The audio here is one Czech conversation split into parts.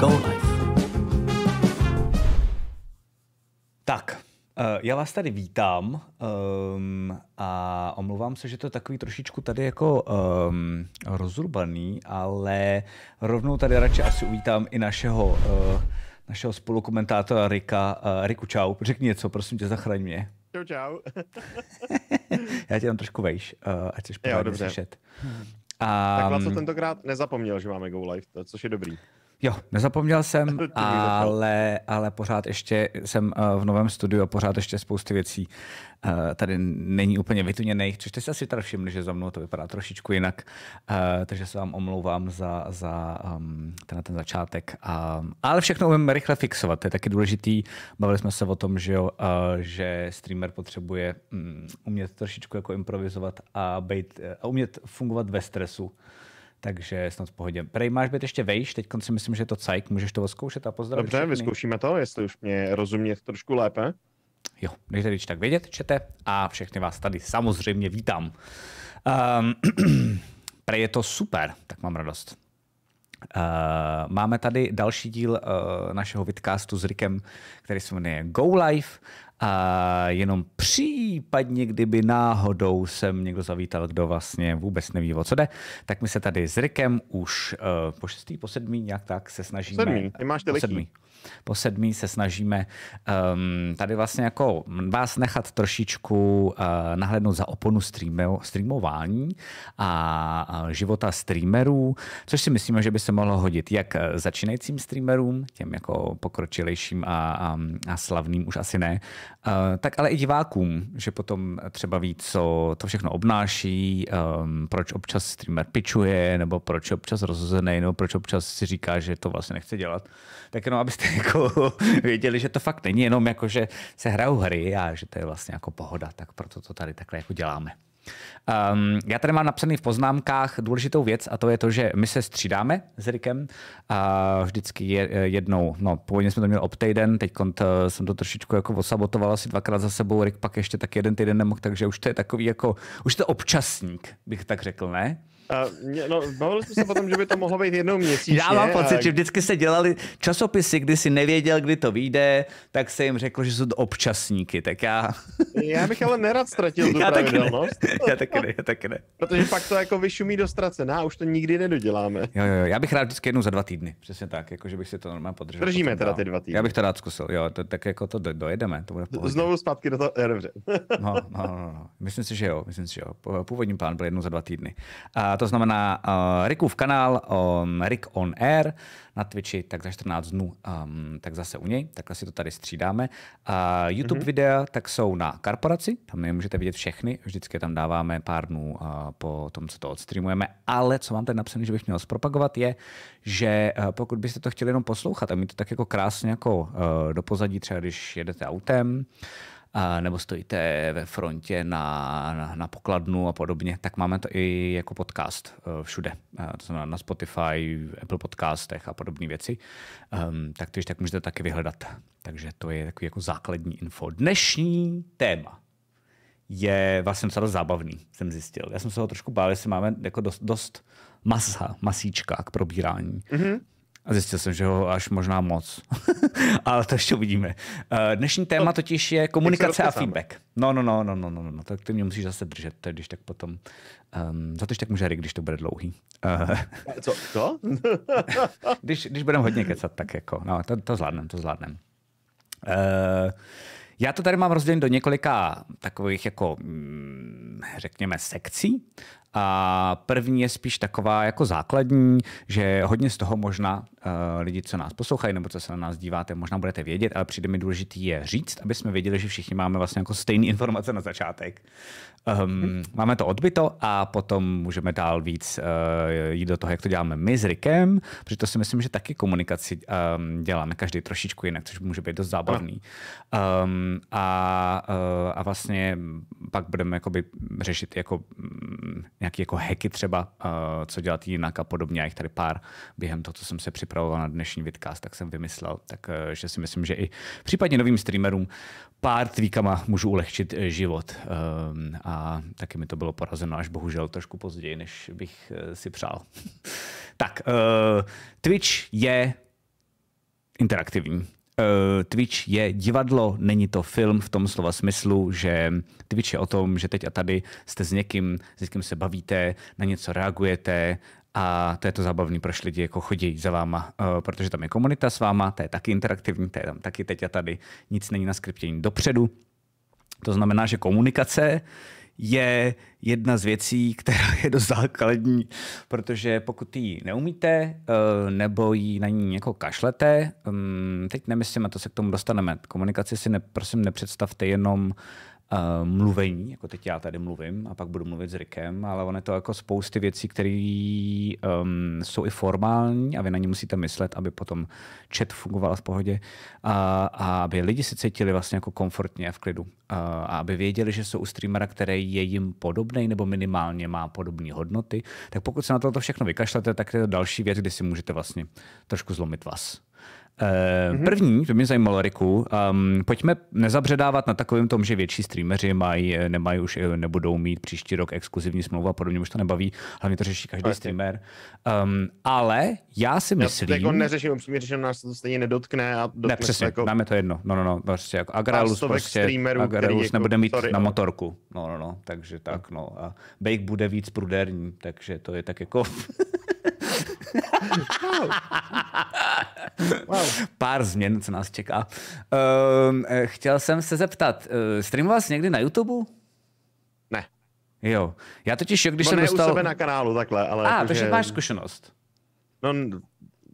Go Life. Tak, eh, já vás tady vítám um, a omlouvám se, že to je takový trošičku tady jako um, rozrubaný, ale rovnou tady radši asi uvítám i našeho, uh, našeho spolukomentátora Rika. Uh, Riku, čau, řekni něco, prosím tě, zachraň mě. Čau, čau. já tě tam trošku vejš, uh, ať jsi pořádně slyšet. Um, tak Laco ehm. tentokrát nezapomněl, že máme Go Live, což je dobrý. Jo, nezapomněl jsem, ale, ale pořád ještě jsem eh, v novém studiu a pořád ještě spousty věcí eh, tady není úplně vytuněných, což jste si asi tady všimli, že za mnou to vypadá trošičku jinak, eh, takže se vám omlouvám za, za ehm, ten, ten začátek. Ale všechno umím rychle fixovat, to je taky důležitý. Bavili jsme se o tom, že, jo, že streamer potřebuje mm, umět trošičku jako improvizovat a, být, a umět fungovat ve stresu takže snad v pohodě. Prej máš být ještě vejš, teď si myslím, že je to cajk, můžeš to zkoušet a pozdravit. Dobře, všechny. vyzkoušíme to, jestli už mě rozumět trošku lépe. Jo, dejte když tak vědět, čete a všechny vás tady samozřejmě vítám. Um, Prej je to super, tak mám radost. Uh, máme tady další díl uh, našeho vidcastu s Rikem, který se jmenuje Go Live. Uh, jenom při případně kdyby náhodou sem někdo zavítal, kdo vlastně vůbec neví, o co jde, tak my se tady s Rikem už uh, po šestý, po sedmý nějak tak se snažíme... Sedmý, ty máš po sedmý. Po sedmý se snažíme um, tady vlastně jako vás nechat trošičku uh, eh, nahlednout za oponu streamu, streamování a uh, života streamerů, což si myslíme, že by se mohlo hodit jak eh, začínajícím streamerům, těm jako pokročilejším a, a, a slavným už asi ne, uh, tak ale i divákům, že potom třeba ví, co to všechno obnáší, um, proč občas streamer pičuje, nebo proč je občas rozhozený, nebo proč občas si říká, že to vlastně nechce dělat. Tak jenom, abyste jako věděli, že to fakt není jenom jako, že se hrajou hry a že to je vlastně jako pohoda, tak proto to tady takhle jako děláme. Um, já tady mám napsaný v poznámkách důležitou věc a to je to, že my se střídáme s Rikem. A vždycky je, eh, jednou, no původně jsme to měli ob týden, teď eh, jsem to trošičku jako osabotoval asi dvakrát za sebou, Rik pak ještě tak jeden týden nemohl, takže už to je takový jako, už to občasník, bych tak řekl, ne? no, bavili jsme se potom, že by to mohlo být jednou měsíčně. Já mám pocit, a... že vždycky se dělali časopisy, kdy si nevěděl, kdy to vyjde, tak se jim řeklo, že jsou to občasníky, tak já... já bych ale nerad ztratil tu já pravidelnost. Taky ne. Já taky ne, já taky ne. Protože pak to jako vyšumí do ztracená a už to nikdy nedoděláme. Jo, jo, jo, já bych rád vždycky jednou za dva týdny, přesně tak, jako že bych si to normálně podržel. Držíme teda ty dva týdny. Já bych to rád zkusil, jo, to, tak jako to dojedeme, to bude Znovu zpátky do toho, já dobře. No, no, no, no, no, myslím si, že jo, myslím si, že jo. Původní plán byl jednou za dva týdny. A to znamená uh, eh, Rickův kanál um, eh, Rick on Air na Twitchi, tak za 14 dnů, um, tak zase u něj, takhle si to tady střídáme. Uh, YouTube mm-hmm. videa tak jsou na korporaci, tam je můžete vidět všechny, vždycky tam dáváme pár dnů uh, po tom, co to odstreamujeme, ale co mám tady napsané, že bych měl zpropagovat, je, že uh, pokud byste to chtěli jenom poslouchat a mít to tak jako krásně jako uh, do pozadí, třeba když jedete autem, a nebo stojíte ve frontě na, na, na pokladnu a podobně, tak máme to i jako podcast e, všude. E, to znamená na Spotify, Apple podcastech a podobné věci. Um, tak to tak můžete taky vyhledat. Takže to je takový jako základní info. Dnešní téma je vlastně docela zábavný, jsem zjistil. Já jsem se ho trošku bál, jestli máme jako dost, dost masa, masíčka k probírání. Mm-hmm. A zjistil jsem, že ho až možná moc. Ale to ještě uvidíme. Eh, dnešní téma no, totiž je komunikace a feedback. No, no, no, no, no, no, no, no. tak ty mě musíš zase držet, když tak potom. Um, za to tak může když to bude dlouhý. Uh, Co? Co? když, když budeme hodně kecat, tak jako, no, to, to zvládnem, to zvládnem. Uh, já to tady mám rozdělen do několika takových jako, mm, řekněme, sekcí a první je spíš taková jako základní, že hodně z toho možná uh, lidi, co nás poslouchají nebo co se na nás díváte, možná budete vědět, ale přijde mi důležitý je říct, aby jsme věděli, že všichni máme vlastně jako stejné informace na začátek. Um, máme to odbyto a potom můžeme dál víc uh, jít do toho, jak to děláme my s Rikem, protože to si myslím, že taky komunikaci um, děláme každý trošičku jinak, což může být dost zábavný. Um, a, uh, a vlastně pak budeme jakoby řešit jako mm, nějaké jako hacky třeba, eh, co dělat jinak a podobně. a jich tady pár během toho, co jsem se připravoval na dnešní vidcast, tak jsem vymyslel. Takže eh, si myslím, že i případně novým streamerům pár tweakama můžu ulehčit eh, život. A taky mi to bylo porazeno až bohužel trošku později, než bych si přál. tak, Twitch je interaktivní. Eh, Twitch je divadlo, není to film v tom slova smyslu, že Twitch je o tom, že teď a tady jste s někým, s někým se bavíte, na něco reagujete a to je to zábavné, proč lidi jako chodí za váma, eh, protože tam je komunita s váma, to je taky interaktivní, to je tam taky teď a tady, nic není na skriptění dopředu. To znamená, že komunikace je jedna z věcí, která je dost základní, protože pokud ji neumíte eh, nebo ji na ní jako kašlete, mm, teď nemyslím, a to se k tomu dostaneme, komunikaci si ne, prosím nepředstavte jenom uh, mluvení, jako teď já tady mluvím a pak budu mluvit s Rikem, ale ono je to jako spousty věcí, které um, jsou i formální a vy na ně musíte myslet, aby potom chat fungoval v pohodě a, a aby lidi se cítili vlastně jako komfortně a v klidu a, a aby věděli, že jsou u streamera, který je jim podobný nebo minimálně má podobné hodnoty, tak pokud se na toto všechno vykašlete, tak to je to další věc, kdy si můžete vlastně trošku zlomit vás. Mm-hmm. První, to mě zajímalo, Riku, um, pojďme nezabředávat na takovém tom, že větší streameři mají, eh, nemají už, eh, nebudou mít příští rok exkluzivní smlouvu a podobně, už to nebaví, hlavně to řeší každý okay. streamer. Um, ale já si myslím... Já to jako neřeším, upřímně řeším, nás to stejně nedotkne. A dotkne ne, přesně, jako... dáme to jedno. No, no, no, prostě jako Agralus, prostě, streamerů, jako, nebude mít sorry, na no. motorku. No, no, no, takže tak, no. A Bake bude víc pruderní, takže to je tak jako... wow. wow. Pár změn, co nás čeká. Um, chtěl jsem se zeptat, eh, streamoval jsi někdy na YouTube? Ne. Jo. Já totiž, když Bo no, jsem dostal... sebe na kanálu, takhle, ale... A, takže že... máš zkušenost. No,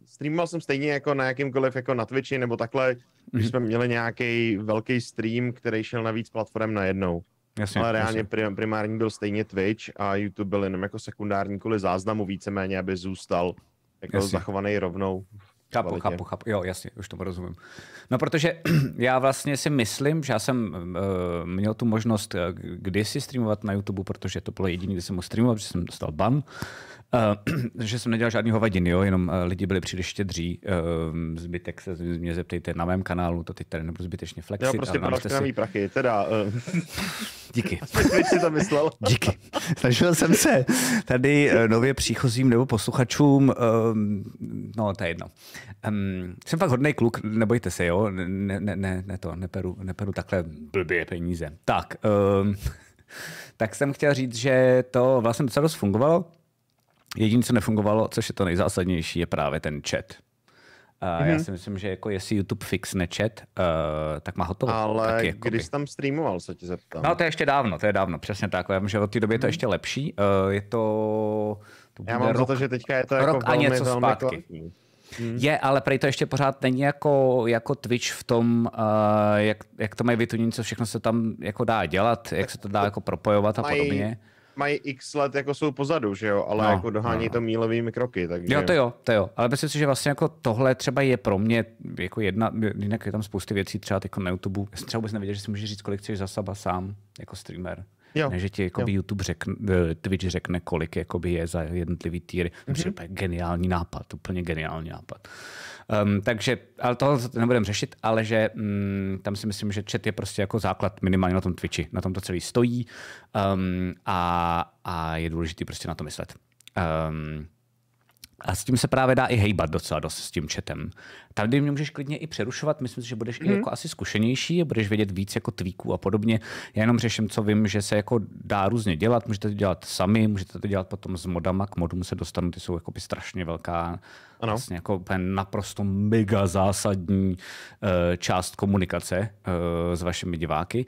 streamoval jsem stejně jako na jakýmkoliv, jako na Twitchi nebo takhle, když mhm. jsme měli nějaký velký stream, který šel na víc platform najednou. Jasně, ale reálně jasně. primární byl stejně Twitch a YouTube byl jenom jako sekundární kvůli záznamu víceméně, aby zůstal jako Jasně. zachovaný rovnou. Chápu, chápu, chápu. Jo, jasně, už tomu rozumím. No, protože já vlastně si myslím, že já jsem uh, měl tu možnost eh, kdysi streamovat na YouTube, protože to bylo jediné, kdy jsem mohl streamovat, protože jsem dostal ban. Uh, že jsem nedělal žádný hovadin, jo, jenom uh, lidi byli příliš štědří. Uh, zbytek se mě zeptejte na mém kanálu, to teď tady nebudu zbytečně flexit. Já prostě pro si... prachy, teda. Uh... Díky. Aspoň si to myslel. Díky. Snažil jsem se tady nově příchozím nebo posluchačům, no to je jedno. Um, jsem fakt hodný kluk, nebojte se, jo, ne, ne, ne, ne to, neperu, neperu takhle blbě peníze. Tak, ehm, tak jsem chtěl říct, že to vlastně docela dost fungovalo Jediné, co nefungovalo, což je to nejzásadnější, je právě ten chat. Uh, mm-hmm. Já mhm. si myslím, že jako jestli YouTube fixne chat, uh, eh, tak má hotovo. Ale tak jako když tam streamoval, se ti zeptám. No to je ještě dávno, to je dávno, přesně tak. Já vím, že od té doby je to mhm. ještě lepší. Uh, je to... to Já mám rok, to, že teďka je to jako rok velmi, a něco velmi zpátky. Hmm. Je, ale prej to ještě pořád není jako, jako Twitch v tom, uh, jak, jak to mají vytunit, co všechno se tam jako dá dělat, jak se to dá jako propojovat a podobně. Mají mají x let jako jsou pozadu, že jo, ale no, jako dohání no. to mílovými kroky. Takže... Jo, to jo, to jo. Ale myslím si, že vlastně jako tohle třeba je pro mě jako jedna, jinak je tam spousty věcí třeba jako na YouTube. Já jsem třeba vůbec nevěděl, že si můžeš říct, kolik chceš za saba sám jako streamer. Jo. Ne, že ti jakoby, jo. YouTube řekne, eh, Twitch řekne, kolik je za jednotlivý týry. Mm-hmm. To je mhm. geniální nápad, úplně geniální nápad. Um, takže, ale tohle nebudeme řešit, ale že um, tam si myslím, že chat je prostě jako základ minimálně na tom Twitchi, na tom to celý stojí um, a, a je důležité prostě na to myslet. Um, a s tím se právě dá i hejbat docela dost s tím chatem. Tam, kdy mě můžeš klidně i přerušovat, myslím si, že budeš mm. i mhm. jako asi zkušenější, a budeš vědět víc jako tweaků a podobně. Já jenom řeším, co vím, že se jako dá různě dělat. Můžete to dělat sami, můžete to dělat potom s modama, k modům se dostanu, ty jsou jako strašně velká, ano. vlastně jako naprosto mega zásadní uh, část komunikace uh, s vašimi diváky.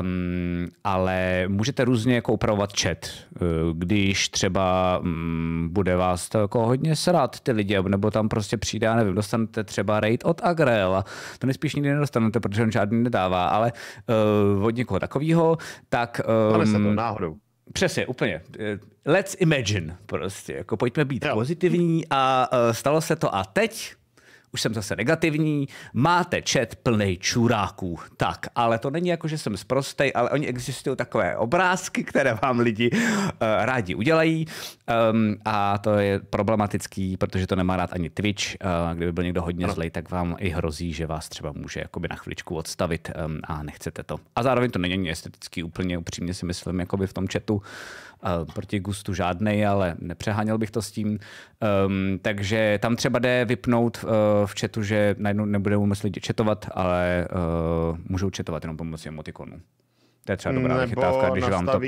Um, ale můžete různě jako upravovat chat. Eh, když třeba um, bude vás to jako hodně srát ty lidi, nebo tam prostě přijde, já nevím, dostanete třeba raid od Agrel a to nejspíš nikdy nedostanete, protože on žádný nedává, ale uh, od někoho takového, tak... Um, ale se to náhodou. Přesně, úplně. Eh, let's imagine prostě. Jako pojďme být jo. pozitivní a uh, stalo se to a teď už jsem zase negativní, máte chat plný čuráků. Tak, ale to není jako, že jsem zprostej, ale oni existují takové obrázky, které vám lidi uh, rádi udělají um, a to je problematický, protože to nemá rád ani Twitch. Uh, kdyby byl někdo hodně zlej, tak vám i hrozí, že vás třeba může jakoby na chviličku odstavit um, a nechcete to. A zároveň to není ani estetický úplně upřímně si myslím, jakoby v tom chatu proti gustu žádnej, ale nepřeháněl bych to s tím. Um, takže tam třeba jde vypnout uh, v chatu, že najednou nebudou moc lidi četovat, ale uh, můžou četovat jenom pomocí emotikonu. To je třeba dobrá Nebo chytávka, když vám to...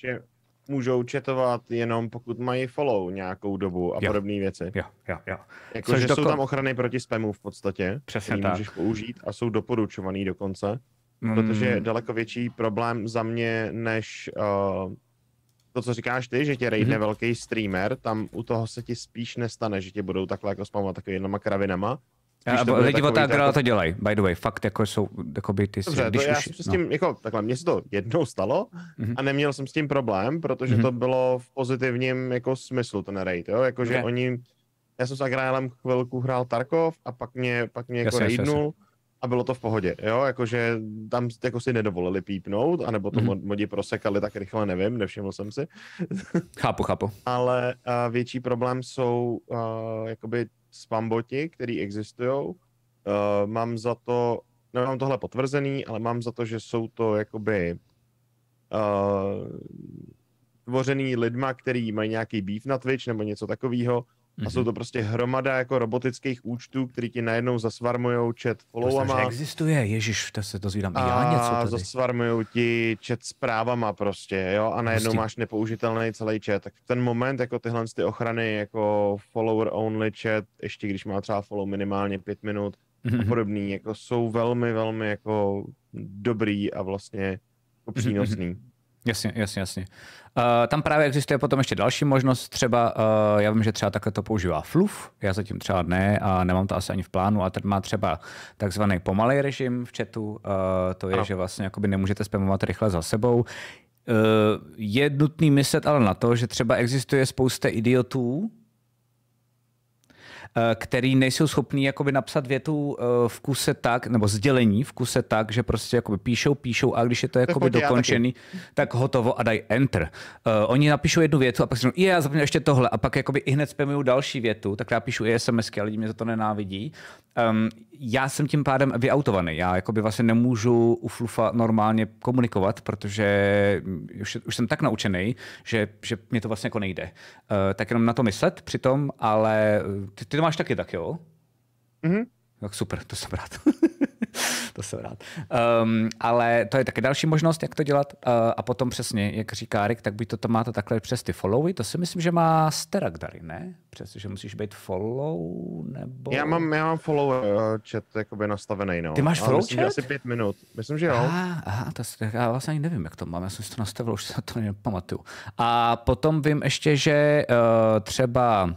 že můžou četovat jenom pokud mají follow nějakou dobu a jo. podobné věci. Jo, jo, jo. Jako, Což že doko... jsou tam ochrany proti spamu v podstatě, Přesně tak. můžeš použít a jsou doporučovaný dokonce. Mm. Protože je daleko větší problém za mě, než uh, to, co říkáš ty, že tě rejde mm-hmm. velký streamer, tam u toho se ti spíš nestane, že tě budou takhle jako spamovat jednoma kravinama, a, bo, lidi od tak to dělají, by the way, fakt jako jsou, jako by ty Dobře, když to já už, jsem s no. tím, no. jako, takhle, mně se to jednou stalo mm-hmm. a neměl jsem s tím problém, protože mm-hmm. to mhm. bylo v pozitivním jako smyslu ten raid, jo, jakože okay. oni, já jsem s Agrálem chvilku hrál Tarkov a pak mě, pak mě jako jasně, raidnul jasně a bylo to v pohodě, jo, jakože tam jako si nedovolili pípnout, anebo to mm-hmm. modi prosekali tak rychle, nevím, nevšiml jsem si. chápu, chápu. Ale uh, větší problém jsou uh, jakoby spamboti, který existují. Uh, mám za to, nemám tohle potvrzený, ale mám za to, že jsou to jakoby uh, tvořený lidma, který mají nějaký beef na Twitch nebo něco takového Mm-hmm. A mhm. jsou to prostě hromada jako robotických účtů, který ti najednou zasvarmujou chat followama. To existuje, ježiš, to se dozvídám. A já něco tady. zasvarmujou ti chat zprávama prostě, jo, a najednou prostě... máš nepoužitelný celý chat. Tak v ten moment jako tyhle ty ochrany jako follower only chat, ještě když má třeba follow minimálně pět minut mm-hmm. a mhm. podobný, jako jsou velmi, velmi jako dobrý a vlastně jako mhm, přínosný. Mm-hmm. Jasně, jasně, jasně. Eh, tam právě existuje potom ještě další možnost, třeba eh, já vím, že třeba takhle to používá Fluff, já zatím třeba ne a nemám to asi ani v plánu, a ten má třeba takzvaný pomalej režim v chatu, eh, to je, ano. že vlastně jakoby nemůžete spamovat rychle za sebou. Je nutný myslet ale na to, že třeba existuje spousta idiotů, Eh, který nejsou schopní jakoby napsat větu eh, v kuse tak, nebo sdělení v kuse tak, že prostě jakoby píšou, píšou a když je to jakoby tak dokončený, tak hotovo a daj enter. Uh, oni napíšou jednu větu a pak si je, já zapomněl ještě tohle a pak jakoby i hned spamuju další větu, tak já píšu i SMSky a lidi mě za to nenávidí um, já jsem tím pádem vyautovaný. Já jako by vlastně nemůžu u Flufa normálně komunikovat, protože už, už jsem tak naučený, že, že mě to vlastně jako nejde. Uh, tak jenom na to myslet přitom, ale eh, ty, ty to máš taky tak, jo? Mhm. Tak super, to jsem rád. to jsem rád. Um, ale to je taky další možnost, jak to dělat. Uh, a potom přesně, jak říká Rick, tak by to, to máte takhle přes ty followy, to si myslím, že má dary, ne? Přes, že musíš být follow, nebo... Já mám, já mám follow uh, chat jakoby nastavený, no. Ty máš follow myslím, chat? asi pět minut. Myslím, že jo. Aha, aha, to, já vlastně ani nevím, jak to mám, já jsem si to nastavil, už se to nepamatuju. A potom vím ještě, že uh, třeba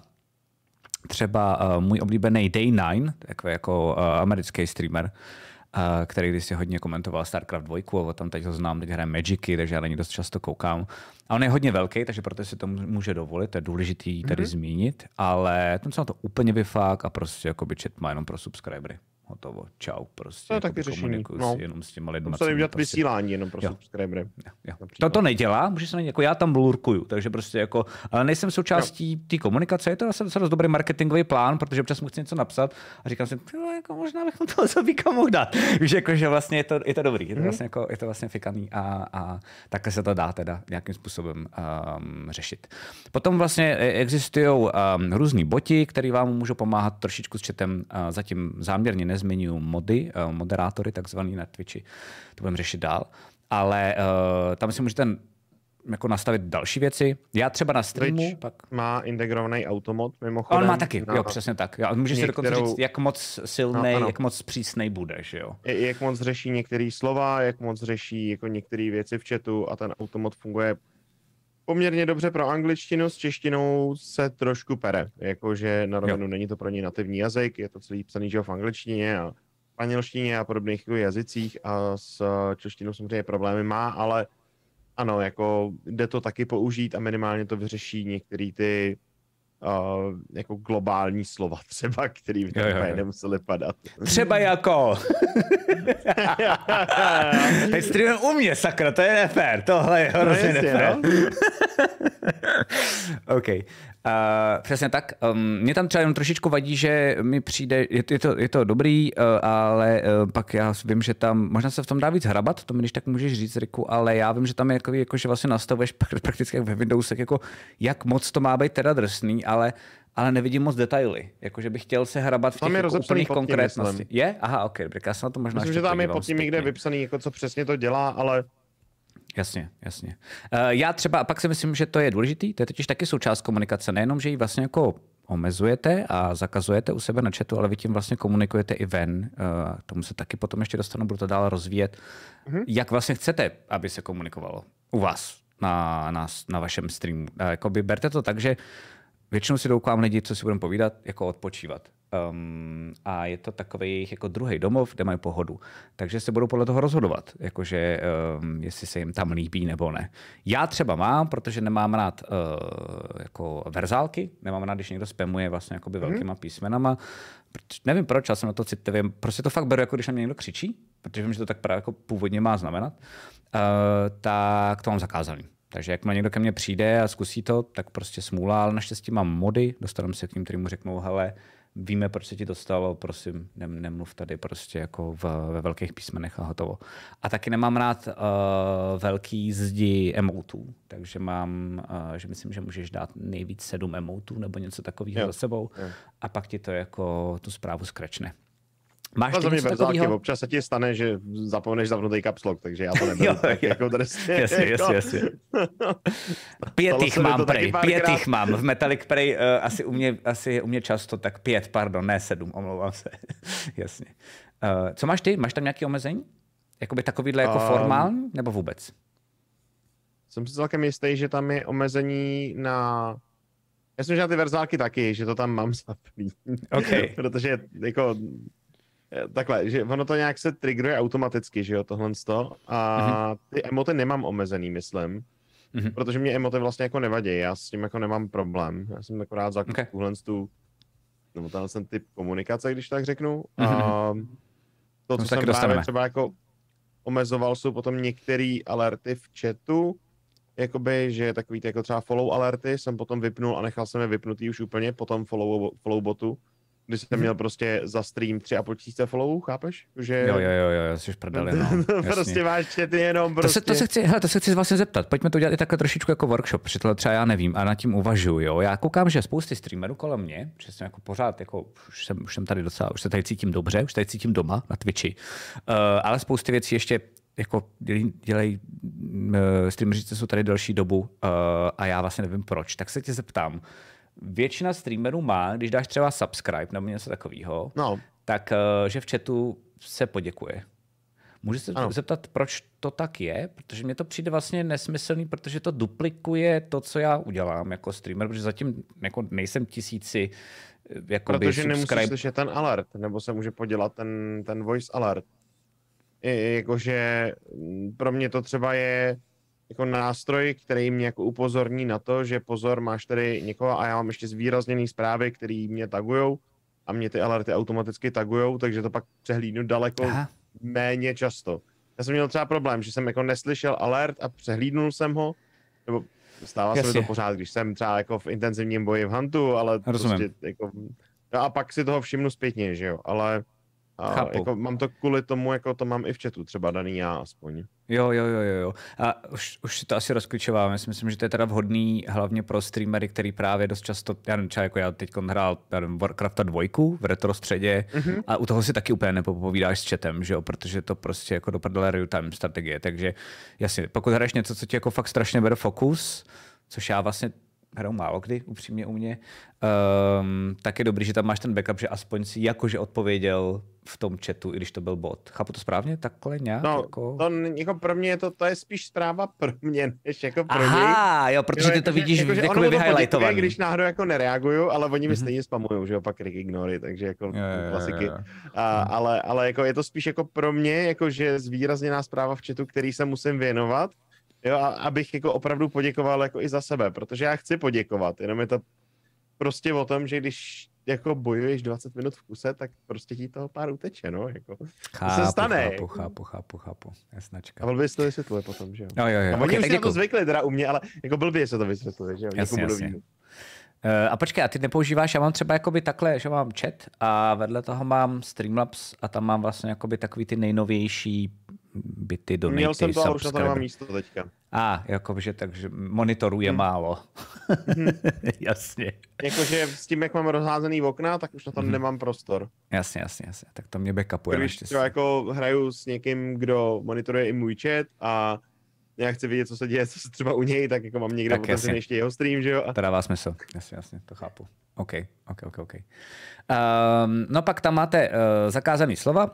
třeba uh, můj oblíbený Day9, jako, jako uh, americký streamer, uh, který když si hodně komentoval StarCraft 2, a tam teď ho znám, teď hraje Magicy, takže já na něj dost často koukám. A on je hodně velký, takže proto si to může dovolit, to je důležitý tady mm-hmm. zmínit, ale ten se na to úplně vyfák a prostě jako by chat má jenom pro subscribery hotovo, čau, prostě. je jako taky řešení. No. S, jenom s těma lidma. To se udělat prostě- vysílání jenom pro prostě subscribery. To to nedělá, může se jako já tam lurkuju, takže prostě jako, ale nejsem součástí té komunikace, je to zase docela dobrý marketingový plán, protože občas mu chci něco napsat a říkám si, no, jako možná bych to za mohl dát. Víš, jako, že vlastně je to, je to dobrý, je to mhm. vlastně, jako, je to vlastně fikaný a, a takhle se to dá teda nějakým způsobem um, řešit. Potom vlastně e- existují um, různý boti, které vám můžou pomáhat trošičku s četem, uh, zatím záměrně ne nezmiňuji mody, eh, moderátory takzvaný na Twitchi, to budeme řešit dál, ale uh, tam si můžete jako nastavit další věci. Já třeba na streamu... Twitch pak... má integrovaný automod mimochodem. On má taky, na... jo, přesně tak. Jo, můžeš některou... si dokonce říct, jak moc silný, no, jak moc přísný budeš, jo. Jak moc řeší některé slova, jak moc řeší jako některé věci v chatu a ten automod funguje poměrně dobře pro angličtinu, s češtinou se trošku pere. Jakože na rovinu není to pro ně nativní jazyk, je to celý psaný že v angličtině a španělštině a podobných jako jazycích a s češtinou samozřejmě problémy má, ale ano, jako jde to taky použít a minimálně to vyřeší některé ty uh, jako globální slova třeba, který by tam nemuseli padat. Třeba jako... Teď streamem u mě, sakra, to je nefér, tohle je no, hrozně no, nefér. No? OK. Uh, přesně tak. Um, mě tam třeba jenom trošičku vadí, že mi přijde, je, je, to, je to dobrý, uh, ale uh, pak já vím, že tam, možná se v tom dá víc hrabat, to mi když tak můžeš říct, Riku, ale já vím, že tam je jako, jako že vlastně nastavuješ prakticky jak ve Windows, jako jak moc to má být teda drsný, ale ale nevidím moc detaily. Jakože bych chtěl se hrabat v tam těch je jako úplných konkrétnosti. Je? Aha, ok, já jsem na to možná Myslím, že tam je pod tím někde vypsaný, jako co přesně to dělá, ale Jasně, jasně. Eh, já třeba, a pak si myslím, že to je důležitý, to je totiž taky součást komunikace, nejenom, že ji vlastně jako omezujete a zakazujete u sebe na chatu, ale vy tím vlastně komunikujete i ven. K eh, tomu se taky potom ještě dostanu, budu to dál rozvíjet. Mm-hmm. Jak vlastně chcete, aby se komunikovalo u vás na, na, na vašem streamu? Eh, jakoby berte to tak, že většinou si doukám lidi, co si budeme povídat, jako odpočívat. Um, a je to takový jejich jako druhý domov, kde mají pohodu. Takže se budou podle toho rozhodovat, jakože, um, jestli se jim tam líbí nebo ne. Já třeba mám, protože nemám rád uh, jako verzálky, nemám rád, když někdo spemuje vlastně jakoby mhm. velkýma mm-hmm. písmenama. Protože, nevím proč, já jsem na to citlivý. Prostě to fakt beru, jako když na mě někdo křičí, protože vím, že to tak právě jako původně má znamenat. Uh, tak to mám zakázaný. Takže jakmile někdo ke mně přijde a zkusí to, tak prostě smůla, ale naštěstí mám mody, dostanu se k ním, který mu řeknou, hele, víme, proč se ti to stalo, prosím, nemluv tady prostě jako v, ve velkých písmenech a hotovo. A taky nemám rád uh, velký zdi emotů, takže mám, uh, že myslím, že můžeš dát nejvíc sedm emotů nebo něco takového za sebou jo. a pak ti to jako tu zprávu skračne. Máš to mě takovýho... občas se ti stane, že zapomeneš zavnutý kapslok, takže já to nebudu jo, tak, jo. Jako dresně, jasně, jako... jasně, jasně. pět jich mám, prej, pět jich mám. V Metallic Prey uh, eh, asi, u mě, asi u mě často tak pět, pardon, ne sedm, omlouvám se. jasně. Uh, co máš ty? Máš tam nějaké omezení? Jakoby takovýhle jako um, ehm, formál, nebo vůbec? Jsem si celkem jistý, že tam je omezení na já jsem že na ty verzálky taky, že to tam mám zaplý. Okay. Protože jako Eh, takhle, že ono to nějak se triggeruje automaticky, že jo, tohle to. A mhm. ty emoty nemám omezený, myslím. Mm-hmm. Protože mě emoty vlastně jako nevadí, já s tím jako nemám problém. Já jsem rád za okay. tuhle tu, nebo tenhle ten typ komunikace, když tak řeknu. Mm-hmm. A mhm. to, no, co no, jsem právě třeba jako omezoval, jsou potom některé alerty v chatu, jakoby, že takový ty jako třeba follow alerty jsem potom vypnul a nechal jsem je vypnutý už úplně potom follow, follow botu. Když jsem měl prostě za stream tři a půl tisíce followů, chápeš? Že... Jo, jo, jo, jo, jsi v prdeli, no. Prostě, prostě máš četný jenom prostě. To se, to prostě- se chci, hele, to se chci vlastně zeptat. Pojďme to dělat i takhle trošičku jako workshop, protože tohle třeba já nevím a na tím uvažuju, jo. Já koukám, že spousty streamerů kolem mě, že jsem jako pořád, jako už jsem, už jsem tady docela, už se tady cítím dobře, už se tady cítím doma na Twitchi, uh, ale spousty věcí ještě jako dělají, dělají uh, eh, streameři, jsou tady další dobu uh, a já vlastně nevím proč. Tak se tě zeptám, většina streamerů má, když dáš třeba subscribe nebo něco takového, no. tak eh, že v chatu se poděkuje. Můžu se ano. zeptat, proč to tak je? Protože mě to přijde vlastně nesmyslný, protože to duplikuje to, co já udělám jako streamer, protože zatím jako nejsem tisíci jako Protože nemusíš slyšet ten alert, nebo se může podělat ten, ten voice alert. I, jakože mm, pro mě to třeba je jako nástroj, který mě jako upozorní na to, že pozor, máš tady někoho a já mám ještě zvýrazněný zprávy, který mě tagujou a mě ty alerty automaticky tagujou, takže to pak přehlídnu daleko Aha. méně často. Já jsem měl třeba problém, že jsem jako neslyšel alert a přehlídnul jsem ho, nebo stává Jasně. se mi to pořád, když jsem třeba jako v intenzivním boji v Huntu, ale Rozumím. prostě jako... No a pak si toho všimnu zpětně, že jo, ale a Chápu. Jako mám to kvůli tomu, jako to mám i v chatu, třeba daný já aspoň. Jo, jo, jo, jo. jo. A už, už si to asi rozklíčováme. Já si myslím, že to je teda vhodný hlavně pro streamery, který právě dost často, já nevím, třeba jako já teď hrál já nevím, Warcrafta 2 v retro středě mm-hmm. a u toho si taky úplně nepopovídáš s chatem, že jo, protože to prostě jako do prdele real-time strategie. Takže jasně, pokud hraješ něco, co ti jako fakt strašně bere fokus, což já vlastně hrajou málo kdy, upřímně u mě, um, tak je dobrý, že tam máš ten backup, že aspoň si jakože odpověděl v tom chatu, i když to byl bot. Chápu to správně? Takhle nějak? No, jako... to jako pro mě je to, to je spíš zpráva pro mě, než jako pro Aha, něj. jo, protože ty to vidíš jako, jako vyhighlightovaný. Když náhodou jako nereaguju, ale oni mi mm-hmm. stejně spamujou, že opak pak Rick ignory, takže jako je, klasiky. Je, je, je. A, mhm. ale, ale jako je to spíš jako pro mě, jako že zvýrazněná zpráva v chatu, který se musím věnovat, Jo, a, abych jako opravdu poděkoval jako i za sebe, protože já chci poděkovat, jenom je to prostě o tom, že když jako bojuješ 20 minut v kuse, tak prostě ti toho pár uteče, no, jako. Chápu, to se stane. Chápu, chápu, chápu, chápu, jasnačka. A blbě to vysvětluje potom, že jo. jo, jo, jo. A oni okay, už si to zvykli teda u mě, ale jako blbě se to vysvětluje, že jo. Jasně, jasně. Eh, a počkej, a ty nepoužíváš, já mám třeba jakoby takhle, že mám chat a vedle toho mám Streamlabs a tam mám vlastně jakoby takový ty nejnovější byty do Měl jsem to, ale už to nemám místo teďka. A, jakože, takže monitorů je hmm. málo. Hmm. jasně. Jakože s tím, jak mám rozházený okna, tak už na to hmm. nemám prostor. Jasně, jasně, jasně. Tak to mě backupuje. Když třeba jako hraju s někým, kdo monitoruje i můj chat a já chci vidět, co se děje, co se třeba u něj, tak jako mám někde tak otevřený ještě jeho stream, že jo? A... To dává smysl, jasně, jasně, to chápu. OK, OK, OK, OK. Um, no pak tam máte uh, eh, zakázané slova. Uh,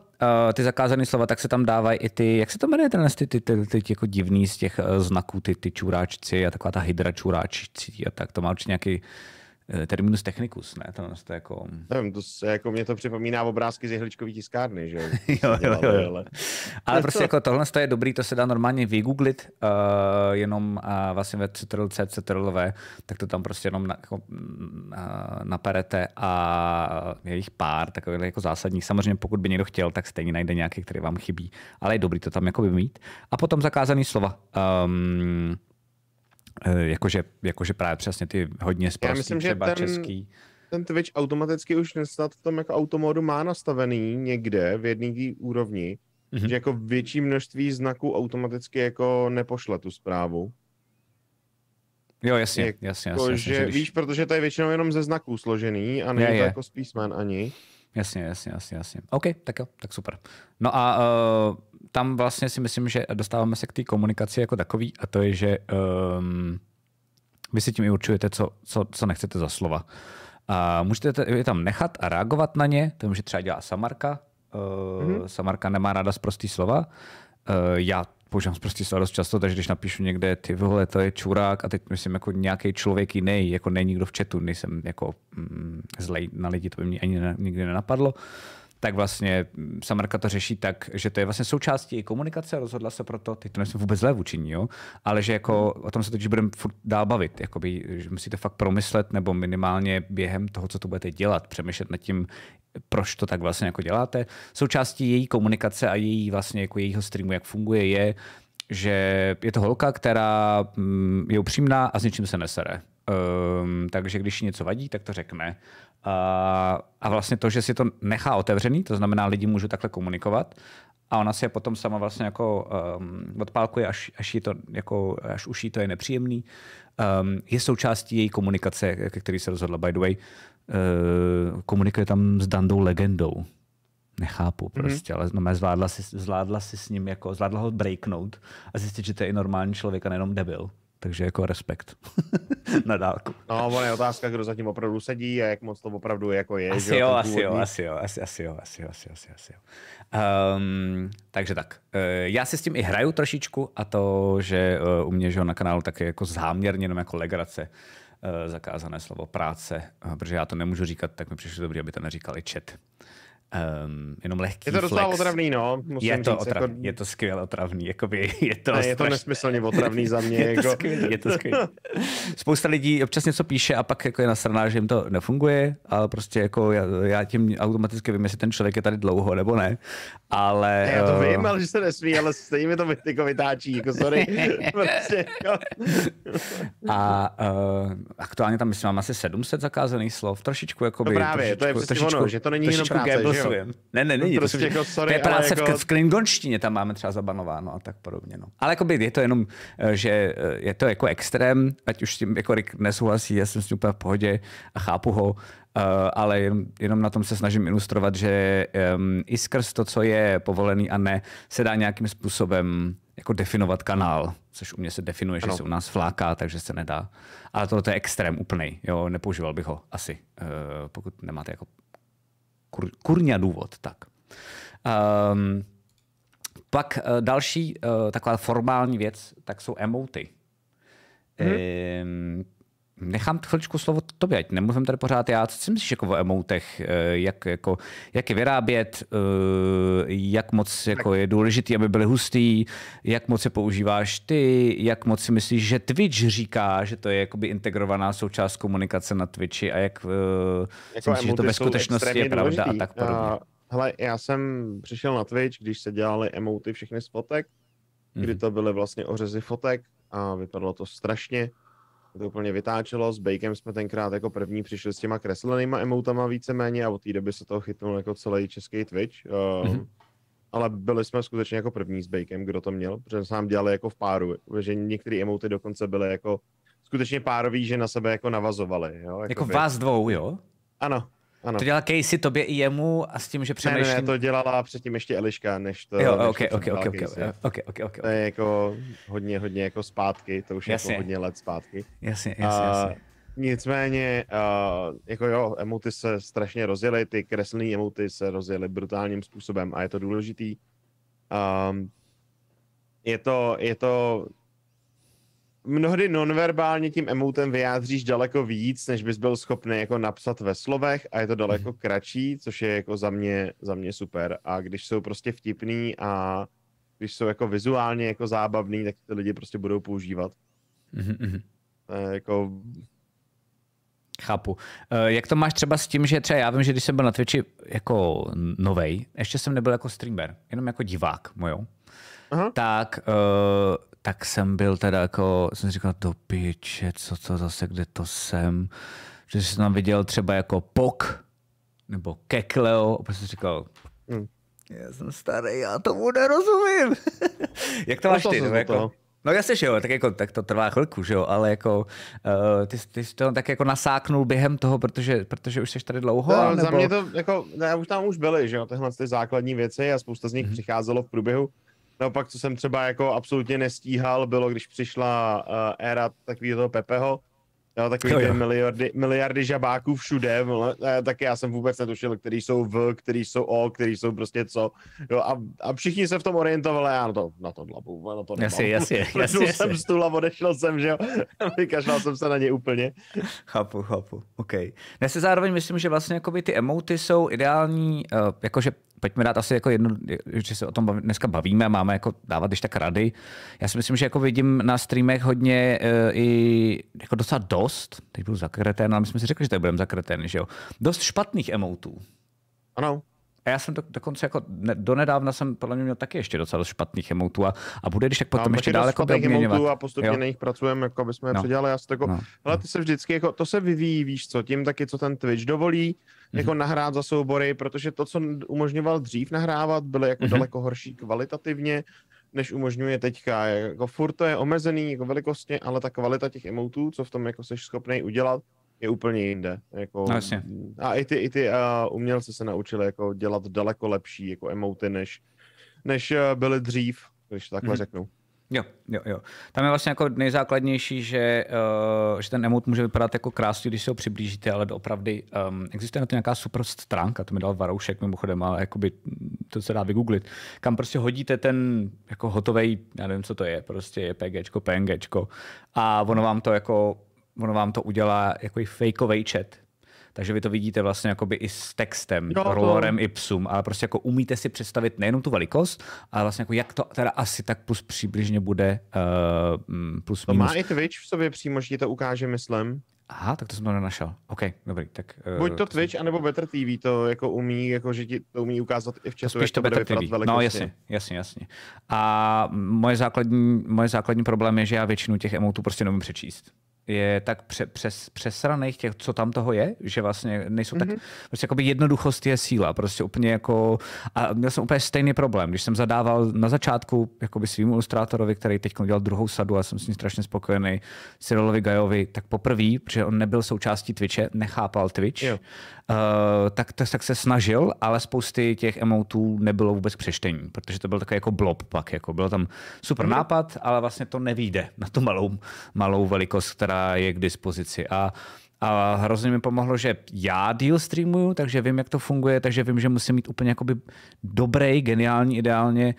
ty zakázané slova, tak se tam dávají i ty, jak se to jmenuje, tenhle, ty, ty, ty, ty jako divný z těch uh, znaků, ty, ty čuráčci a taková ta hydra čuráčci a tak, to má určitě nějaký Eh, terminus technicus, ne? To, to jako... Nevím, to se, jako mě to připomíná obrázky z jehličkový tiskárny, že jo, jo, jo, jo. Ale, ale prostě to... jako tohle je dobrý, to se dá normálně vygooglit, uh, jenom uh, vlastně ve ctrl-c, ctrl tak to tam prostě jenom na, jako, uh, naperete a je jich pár takových jako zásadních. Samozřejmě pokud by někdo chtěl, tak stejně najde nějaký, který vám chybí, ale je dobrý to tam jako by mít. A potom zakázaný slova. Um, Eh, jakože, jakože právě přesně ty hodně zprostý, Já myslím, třeba že ten, český. Ten Twitch automaticky už snad v tom jako automodu má nastavený někde v jedné úrovni, mm-hmm. že jako větší množství znaků automaticky jako nepošle tu zprávu. Jo, jasně, jako, jasně, jasně. jasně že, když... Víš, protože to je většinou jenom ze znaků složený a není je, je. to jako z písmen ani. Jasně, jasně, jasně, jasně. OK, tak jo, tak super. No a uh, tam vlastně si myslím, že dostáváme se k té komunikaci jako takový a to je, že um, vy si tím i určujete, co, co, co nechcete za slova. A můžete je tam nechat a reagovat na ně, to může třeba dělat Samarka. Uh, mm-hmm. Samarka nemá ráda zprostý slova. Uh, já používám prostě slova dost často, takže když napíšu někde ty vole, to je čurák a teď myslím jako nějaký člověk jiný, jako není nikdo v chatu, nejsem jako mm, zlej na lidi, to by mě ani nikdy nenapadlo. Uh, tak vlastně Samarka to řeší tak, že to je vlastně součástí komunikace, rozhodla se proto, teď to nejsem vůbec zlé vůči ní, jo? ale že jako o tom se totiž budeme furt dál bavit, jakoby, že musíte fakt promyslet nebo minimálně během toho, co to budete dělat, přemýšlet nad tím, proč to tak vlastně jako děláte. Součástí její komunikace a její vlastně jako jejího streamu, jak funguje, je, že je to holka, která mm, je upřímná a s ničím se nesere. Um, takže když něco vadí, tak to řekne a vlastně to, že si to nechá otevřený, to znamená, lidi můžou takhle komunikovat a ona si je potom sama vlastně jako um, odpálkuje, až, až, jí to, jako, až už jí to je nepříjemný. Um, je součástí její komunikace, ke který se rozhodla. By the way, uh, komunikuje tam s Dandou legendou. Nechápu mhm. prostě, mm-hmm. ale no, zvládla, si, zvládla si s ním, jako, zvládla ho breaknout a zjistit, že to je i normální člověk a nejenom debil. Takže jako respekt. Na dálku. No, ono je otázka, kdo zatím opravdu sedí a jak moc to opravdu jako je. Asi jo, asi jo, asi jo, asi, asi jo, asi jo, asi, asi, asi jo. Um, takže tak. Eh, já si s tím i hraju trošičku a to, že eh, u mě že na kanálu tak je jako záměrně jenom jako legrace eh, zakázané slovo práce, protože já to nemůžu říkat, tak mi přišlo dobrý, aby to neříkali chat um, jenom lehký Je to docela otravný, no. Musím je to říct, otravný, jako... je to skvěle otravný. Jakoby, je to, ne, je to nesmyslně otravný za mě. je, to jako... je to Spousta lidí občas něco píše a pak jako je nasraná, že jim to nefunguje, ale prostě jako já, já tím automaticky vím, jestli ten člověk je tady dlouho nebo ne. Ale, ne, já to eh, vím, ale že se nesmí, ale stejně mi to jako vytáčí, jako sorry. prostě, jako... a uh, aktuálně tam myslím, mám asi 700 zakázaných slov, trošičku jako. No právě, trošičku, to je přesně trošičku, ono, že to není trošičku jenom Gamble Nesouhlasím. Ne, ne, no není. No prostě to, jako, sorry, to je práce jako... v, klingonštině, tam máme třeba zabanováno a tak podobně. No. Ale jako by je to jenom, eh, že eh, je to jako extrém, ať už s tím jako Rick nesouhlasí, já jsem s tím úplně v pohodě a chápu ho, eh, ale jenom, jenom na tom se snažím ilustrovat, že um, i skrz to, co je povolený a ne, se dá nějakým způsobem jako definovat kanál, což u mě se definuje, ano. že se u nás fláká, takže se nedá. Ale toto je extrém úplný, jo, nepoužíval bych ho asi, pokud nemáte jako kur, kurňa důvod, tak. Um, pak eh, další uh, taková formální věc, tak jsou emoty. Hmm. Um, nechám chviličku slovo tobě, ať nemluvím tady pořád já. Co si myslíš jako o emotech? Eh, jak, jako, jak je vyrábět, eh, jak moc jako, je důležitý, aby byly hustý, jak moc je používáš ty, jak moc si myslíš, že Twitch říká, že to je jakoby integrovaná součást komunikace na Twitchi a jak eh, jako si myslíš, že to ve skutečnosti je pravda důležitý. a tak podobně. A, hele, já jsem přišel na Twitch, když se dělali emoty všechny z fotek, kdy mhm. to byly vlastně ořezy fotek a vypadalo to strašně to úplně vytáčelo, s Bakem jsme tenkrát jako první přišli s těma kreslenýma emotama víceméně a od té doby se toho chytnul jako celý český Twitch. mm-hmm. Ale byli jsme skutečně jako první s Bakem, kdo to měl, protože jsme dělali jako v páru, že některé emoty dokonce byly jako skutečně párový, že na sebe jako navazovali. Jo? Jako, jako vás dvou, jo? Ano, ano. To dělal Casey tobě i jemu a s tím, že přemýšlím... Ne, ne, to dělala předtím ještě Eliška, než to... Jo, než ok, to ok, ok. okay, To je jako hodně, hodně jako zpátky, to už jasně. je jako hodně let zpátky. Jasně, jasně, uh, jasně. Nicméně, uh, jako jo, emoty se strašně rozjeli, ty kreslené emoty se rozjeli brutálním způsobem a je to důležitý. Um, je to, je to mnohdy nonverbálně tím emotem vyjádříš daleko víc, než bys byl schopný jako napsat ve slovech a je to daleko mhm. kratší, což je jako za mě, za mě super. A když jsou prostě vtipný a když jsou jako vizuálně jako zábavný, tak ty lidi prostě budou používat. Mm-hmm. je jako... Chápu. E, jak to máš třeba s tím, že třeba já vím, že když jsem byl na Twitchi jako novej, ještě jsem nebyl jako streamer, jenom jako divák mojou, Aha. tak e, tak jsem byl teda jako, jsem říkal, do piče, co to zase, kde to jsem. Že jsem tam viděl třeba jako Pok nebo Kekleo a prostě říkal, hmm. já jsem starý, já tomu nerozumím. Jak to máš ty? No, jako, no jasně, že jo, tak, jako, tak to trvá chvilku, že jo, ale jako uh, ty, ty jsi to tak jako nasáknul během toho, protože, protože už jsi tady dlouho? No, nebo... Za mě to, jako, ne, už tam už byly, že jo, tyhle ty základní věci a spousta z nich mm-hmm. přicházelo v průběhu Naopak, co jsem třeba jako absolutně nestíhal, bylo, když přišla uh, éra takového Pepeho, jo, takový jo, jo. miliardy, miliardy žabáků všude, mle, eh, tak já jsem vůbec netušil, který jsou V, který jsou O, který jsou prostě co. Jo, a, a všichni se v tom orientovali, já na to, na to dlabu, na to jasně, Jasně, jasně, jasně. jsem stůl a odešel jsem, že jo, vykašlal jsem se na ně úplně. Chápu, chápu, OK. Já si zároveň myslím, že vlastně by ty emoty jsou ideální, eh, jakože pojďme dát asi jako jedno, že se o tom dneska bavíme, máme jako dávat když tak rady. Já si myslím, že jako vidím na streamech hodně uh, i jako docela dost, teď byl zakretén, no, ale my jsme si řekli, že tady budeme zakretén, že jo, dost špatných emotů. Ano. A já jsem do, dokonce jako ne, donedávna jsem podle mě měl taky ještě docela dost špatných emotů a, a bude, když tak potom no, ještě dál jako emoutů a postupně jo. na nich pracujeme, jako aby jsme je no. předělali. Já jako, no. ale ty se vždycky, jako, to se vyvíjí, víš co, tím taky, co ten Twitch dovolí, mm-hmm. jako nahrát za soubory, protože to, co umožňoval dřív nahrávat, bylo jako mm-hmm. daleko horší kvalitativně, než umožňuje teďka. Jako furt to je omezený jako velikostně, ale ta kvalita těch emotů, co v tom jako seš schopný udělat, je úplně jinde. Jako, no, jasně. A i ty, i ty a umělci se naučili jako dělat daleko lepší jako emoty, než, než eh, byly dřív, když takhle mm-hmm. řeknu. Jo, jo, jo. Tam je vlastně jako nejzákladnější, že, uh, že ten emote může vypadat jako krásně, když se ho přiblížíte, ale doopravdy um, existuje na to nějaká super stránka, to mi dal Varoušek mimochodem, ale jakoby, to se dá vygooglit, kam prostě hodíte ten jako hotovej, já nevím, co to je, prostě je PGčko, PNGčko a ono vám to jako ono vám to udělá jako fakeový chat. Takže vy to vidíte vlastně jakoby i s textem, no, rolorem to... i psům, ale prostě jako umíte si představit nejenom tu velikost, ale vlastně jako jak to teda asi tak plus přibližně bude uh, plus To minus. má i Twitch v sobě přímo, že ti to ukáže, myslím. Aha, tak to jsem to nenašel. OK, dobrý. Tak, uh, Buď to Twitch, anebo Better TV to jako umí, jako že ti to umí ukázat i v četu, Spíš to Better TV. No jasně, jasně, jasně. A moje základní, moje základní problém je, že já většinu těch emotů prostě nemůžu přečíst je tak pře, přes, přesraných těch, co tam toho je, že vlastně nejsou tak, mm-hmm. tak, prostě jakoby jednoduchost je síla, prostě úplně jako, a měl jsem úplně stejný problém, když jsem zadával na začátku jakoby svým ilustrátorovi, který teď dělal druhou sadu a jsem s ním strašně spokojený, Cyrilovi Gajovi, tak poprvé, protože on nebyl součástí Twitche, nechápal Twitch, uh, tak, to, tak se snažil, ale spousty těch emotů nebylo vůbec přečtení, protože to byl takový jako blob pak, jako byl tam super mm-hmm. nápad, ale vlastně to nevíde na tu malou, malou velikost, která která je k dispozici. A a hrozně mi pomohlo, že já díl streamuju, takže vím, jak to funguje, takže vím, že musím mít úplně jakoby dobrý, geniální, ideálně,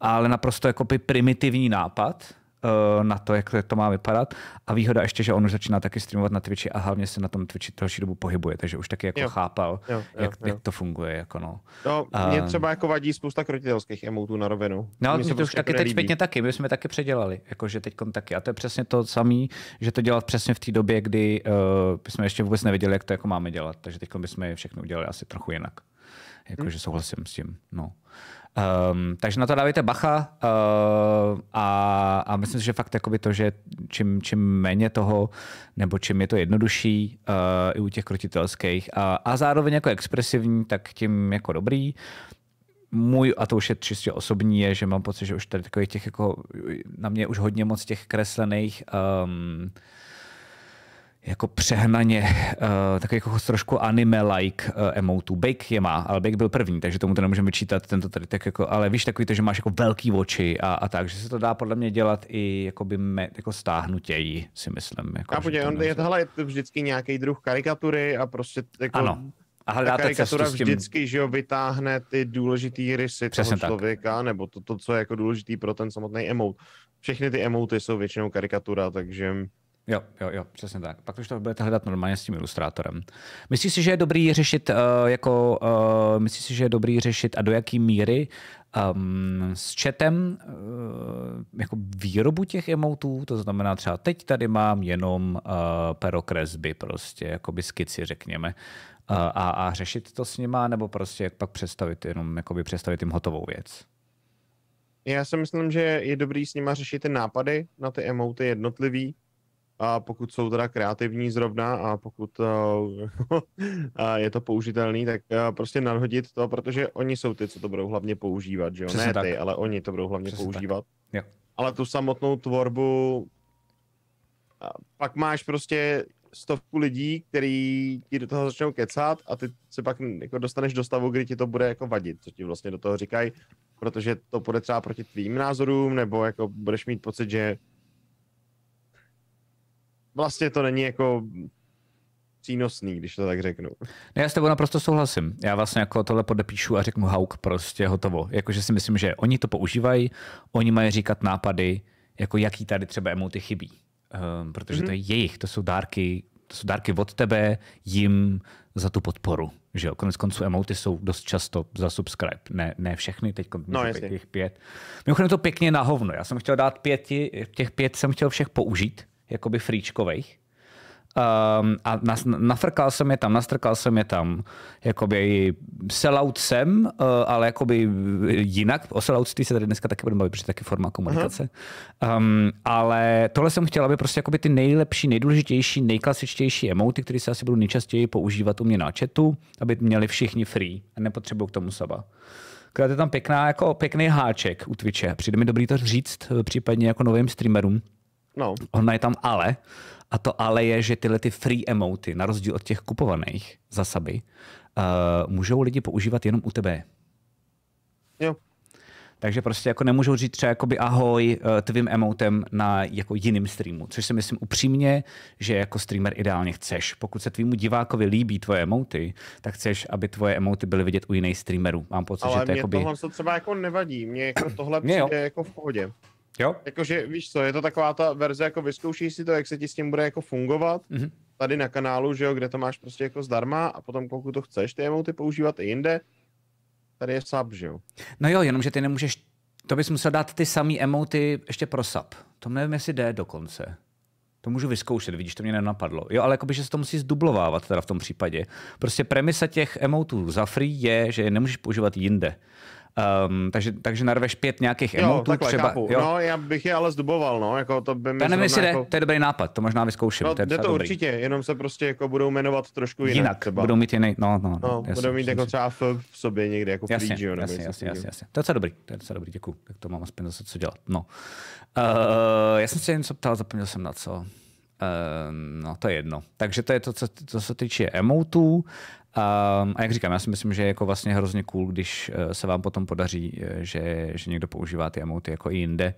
ale naprosto jakoby primitivní nápad, Eh, na to, jak to má vypadat. A výhoda ještě, že on už začíná taky streamovat na Twitchi a hlavně se na tom Twitchi další dobu pohybuje, takže už taky jako jo. chápal, jo, jo, jak, jo. jak to funguje. Jako no. No, eh, mě třeba jako vadí spousta krotitelských emotů na rovinu. No, mě, to, už prostě taky jako teď zpětně taky, my jsme taky předělali, jakože teď taky. A to je přesně to samé, že to dělat přesně v té době, kdy uh, jsme ještě vůbec nevěděli, jak to jako máme dělat. Takže teď bychom je všechno udělali asi trochu jinak. Jakože hmm. souhlasím s tím. No. Um, takže na to dávejte bacha uh, a, a myslím si, že fakt jakoby to, že čím, čím méně toho, nebo čím je to jednodušší uh, i u těch krotitelských a, a zároveň jako expresivní, tak tím jako dobrý. Můj, a to už je čistě osobní, je, že mám pocit, že už tady takových těch jako, na mě už hodně moc těch kreslených um, jako přehnaně, uh, eh, tak jako trošku anime-like uh, eh, emotů. Bake je má, ale Bake byl první, takže tomu to nemůžeme vyčítat, tento tady tak jako, ale víš takový to, že máš jako velký oči a, a tak, že se to dá podle mě dělat i jakoby me, jako stáhnutěji, si myslím. Jako, a podívej, on je, tohle je to vždycky nějaký druh karikatury a prostě jako... Ano. A ta karikatura s tím... vždycky, že jo, vytáhne ty důležitý rysy Přesně toho člověka, tak. nebo to, to, co je jako důležitý pro ten samotný emote. Všechny ty emoty jsou většinou karikatura, takže... Jo, jo, jo, přesně tak. Pak už to budete hledat normálně s tím ilustrátorem. Myslíš si, že je dobrý řešit, uh, jako, uh, myslíš si, že je dobrý řešit a do jaký míry um, s chatem uh, jako výrobu těch emotů, to znamená třeba teď tady mám jenom uh, pero kresby, prostě, jako by skici, řekněme, uh, a, a, řešit to s nima, nebo prostě jak pak představit, jenom jako by představit jim hotovou věc? Já si myslím, že je dobrý s nima řešit ty nápady na ty emoty jednotlivý, a pokud jsou teda kreativní zrovna a pokud uh, a je to použitelný, tak uh, prostě nadhodit to, protože oni jsou ty, co to budou hlavně používat, že jo? Přesně ne tak. ty, ale oni to budou hlavně Přesně používat. Jo. Ale tu samotnou tvorbu a pak máš prostě stovku lidí, který ti do toho začnou kecat a ty se pak jako dostaneš do stavu, kdy ti to bude jako vadit, co ti vlastně do toho říkají, protože to bude třeba proti tvým názorům, nebo jako budeš mít pocit, že vlastně to není jako přínosný, když to tak řeknu. Ne, já s tebou naprosto souhlasím. Já vlastně jako tohle podepíšu a řeknu hauk prostě hotovo. Jakože si myslím, že oni to používají, oni mají říkat nápady, jako jaký tady třeba emoty chybí. Um, protože mm-hmm. to je mhm. jejich, to jsou dárky, to jsou dárky od tebe jim za tu podporu. Že jo? Konec konců emoty jsou dost často za subscribe. Ne, ne všechny, teď no, těch pět. Mimochodem to pěkně na hovno. Já jsem chtěl dát pěti, těch pět jsem chtěl všech použít, jakoby fríčkových. Um, ehm, a nas, nafrkal jsem je tam, nastrkal jsem je tam. Jakoby sellout sem, uh, eh, ale jakoby jinak. O selloutství se tady dneska taky budeme bavit, protože taky forma komunikace. Uh-huh. Um, ale tohle jsem chtěl, aby prostě jakoby ty nejlepší, nejdůležitější, nejklasičtější emoty, které se asi budou nejčastěji používat u mě na chatu, aby měli všichni free a nepotřebují k tomu saba. Akorát je tam pěkná, jako pěkný háček u Twitche. Přijde mi dobrý to říct, eh, případně jako novým streamerům No. Ona je tam ale. A to ale je, že tyhle ty free emoty, na rozdíl od těch kupovaných za saby, uh, eh, můžou lidi používat jenom u tebe. Jo. Takže prostě jako nemůžou říct třeba jakoby ahoj eh, tvým emotem na jako jiným streamu, což si myslím upřímně, že jako streamer ideálně chceš. Pokud se tvýmu divákovi líbí tvoje emoty, tak chceš, aby tvoje emoty byly vidět u jiných streamerů. Mám pocit, Ale že to mě jakoby... tohle to třeba jako nevadí, mě jako tohle přijde jako v pohodě. Jo? Jakože víš co, je to taková ta verze, jako vyzkoušíš si to, jak se ti s tím bude jako fungovat, mm-hmm. tady na kanálu, že jo, kde to máš prostě jako zdarma a potom pokud to chceš ty emoty používat i jinde, tady je sub, že jo. No jo, jenomže ty nemůžeš, to bys musel dát ty samý emoty ještě pro sub. To nevím, jestli jde dokonce. To můžu vyzkoušet, vidíš, to mě nenapadlo. Jo, ale jakoby, že se to musí zdublovávat teda v tom případě. Prostě premisa těch emotů za free je, že je nemůžeš používat jinde. Um, takže, takže narveš pět nějakých jo, emotů takhle, třeba. Chápu. Jo. No, já bych je ale zduboval, no, jako to by mi nevím, jestli jako... to je dobrý nápad, to možná vyzkouším. No, to jde to určitě, dobrý. jenom se prostě jako budou jmenovat trošku jinak. Jinak, třeba. budou mít jiný, no, no. no jasný, budou mít jasný, jako třeba v, v sobě někde, jako jasně, free, jo, jasně, jasně, jasně, jasně, To je docela dobrý, to je docela dobrý, děkuju. Tak to mám aspoň zase co dělat, no. Uh, já jsem se něco ptal, zapomněl jsem na co. Ehm, no to je jedno. Takže to je to, co, co se týče emotů. Um, ehm, a jak říkám, já si myslím, že je jako vlastně hrozně cool, když eh, se vám potom podaří, eh, že, že někdo používá ty emoty jako i jinde.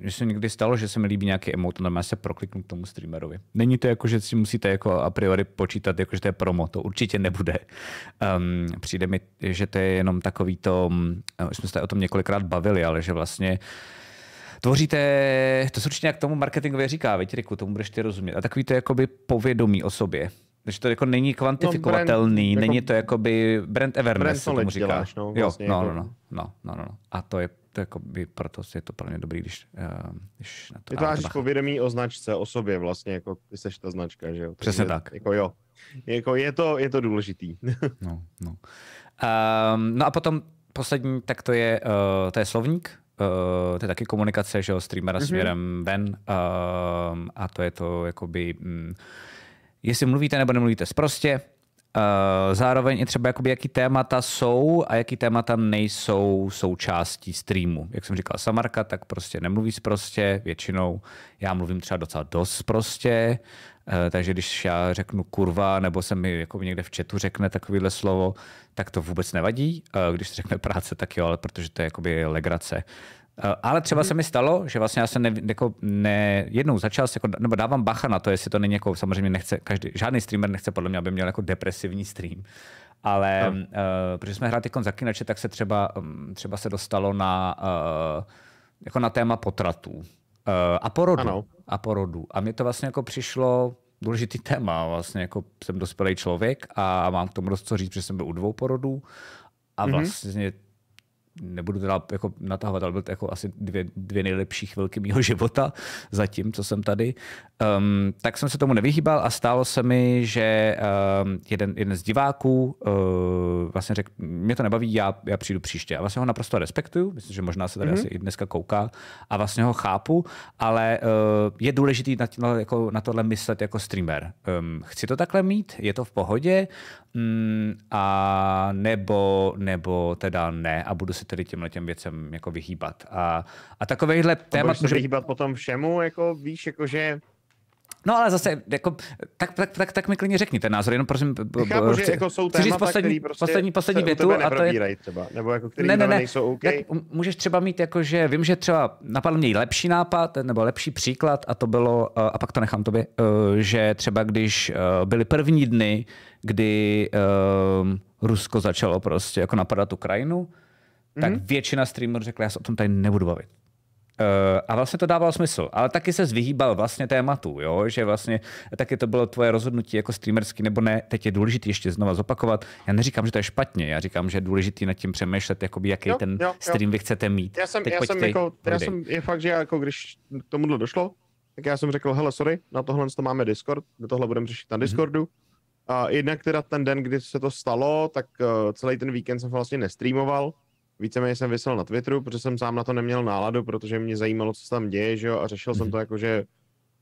Um, se někdy stalo, že se mi líbí nějaký emote, normálně se prokliknu k tomu streamerovi. Není to jako, že si musíte jako a priori počítat, jako, že to je promo, to určitě nebude. Um, přijde mi, že to je jenom takový to, hm, eh, jsme se o tom několikrát bavili, ale že vlastně uh, tvoříte, to se určitě jak tomu marketingově říká, veď, Riku, tomu budeš ty rozumět. A takový to jakoby povědomí o sobě. Takže to jako není kvantifikovatelný, no, brand, není jako, to jakoby brand awareness, brand se tomu říká. Děláš, no, vlastně jo, no, jako... no, no, no, no, no. A to je to jako by, proto je to pro mě dobrý, když, uh, když na to... Vytváříš povědomí o značce, o sobě vlastně, jako ty seš ta značka, že jo? Takže Přesně tak. Jako jo, jako je to, je to důležitý. no, no. Um, no a potom poslední, tak to je, uh, to je slovník, Uh, to je taky komunikace, že jo, streamera mm-hmm. směrem ven uh, a to je to jakoby, mm, jestli mluvíte nebo nemluvíte sprostě, Eh, zároveň i třeba jakoby, jaký témata jsou a jaký témata nejsou součástí streamu. Jak jsem říkal, Samarka, tak prostě nemluví prostě většinou. Já mluvím třeba docela dost prostě, eh, takže když já řeknu kurva, nebo se mi jako někde v chatu řekne takovýhle slovo, tak to vůbec nevadí. Eh, když se řekne práce, tak jo, ale protože to je jakoby legrace. Eh, ale třeba se mi stalo, že vlastně já jsem ne, jako ne, jednou začal, jako, nebo dávám bacha na to, jestli to není jako, samozřejmě nechce, každý, žádný streamer nechce podle mě, aby měl jako depresivní stream. Ale no. uh, protože jsme hráli jako zaklínače, tak se třeba, um, třeba se dostalo na, uh, jako na téma potratů uh, a porodu. A porodu. A mě to vlastně jako přišlo důležitý téma. Vlastně jako jsem dospělý člověk a mám k tomu dost co říct, že jsem byl u dvou porodů. A mhm. vlastně mm-hmm nebudu teda jako natahovat, ale byly to jako asi dvě, dvě nejlepší chvilky mého života zatím, co jsem tady, um, tak jsem se tomu nevyhýbal a stálo se mi, že um, jeden, jeden z diváků uh, vlastně řekl, mě to nebaví, já, já přijdu příště. A vlastně ho naprosto respektuju, myslím, že možná se tady mm-hmm. asi i dneska kouká a vlastně ho chápu, ale uh, je důležitý na, tím, jako, na tohle myslet jako streamer. Um, chci to takhle mít, je to v pohodě, um, a nebo, nebo teda ne a budu se tedy těmhle těm věcem jako vyhýbat. A, a takovýchhle témat... Může vyhýbat potom všemu, jako víš, jakože No ale zase, jako, tak, tak, tak, tak mi klidně řekni ten názor, jenom prosím, Chápu, chci, že jako jsou chci říct poslední, prostě poslední, poslední větu. A to je, třeba, nebo jako, který ne, ne, ne, nejsou OK. Tak můžeš třeba mít, jako, že vím, že třeba napadl mě lepší nápad, nebo lepší příklad, a to bylo, a pak to nechám tobě, e, že třeba když e, byly první dny, kdy e, Rusko začalo prostě jako napadat Ukrajinu, mm-hmm. tak mhm. většina streamerů řekla, já se o tom tady nebudu bavit. Uh, a vlastně to dávalo smysl, ale taky se vyhýbal vlastně tématu, jo? že vlastně taky to bylo tvoje rozhodnutí jako streamerský nebo ne, teď je důležité ještě znova zopakovat. Já neříkám, že to je špatně, já říkám, že je důležité nad tím přemýšlet, jakoby, jaký jo, ten jo, stream jo. vy chcete mít. Já jsem, teď já pojďte, jsem, jako, já jsem, je fakt, že já jako když k tomuhle došlo, tak já jsem řekl, hele, sorry, na tohle to máme Discord, na tohle budeme řešit na mhm. Discordu. Mm-hmm. A jednak teda ten den, kdy se to stalo, tak uh, celý ten víkend jsem vlastně nestreamoval, víceméně jsem vysel na Twitteru, protože jsem sám na to neměl náladu, protože mě zajímalo, co se tam děje, že jo, a řešil mm-hmm. jsem mhm. to jako, že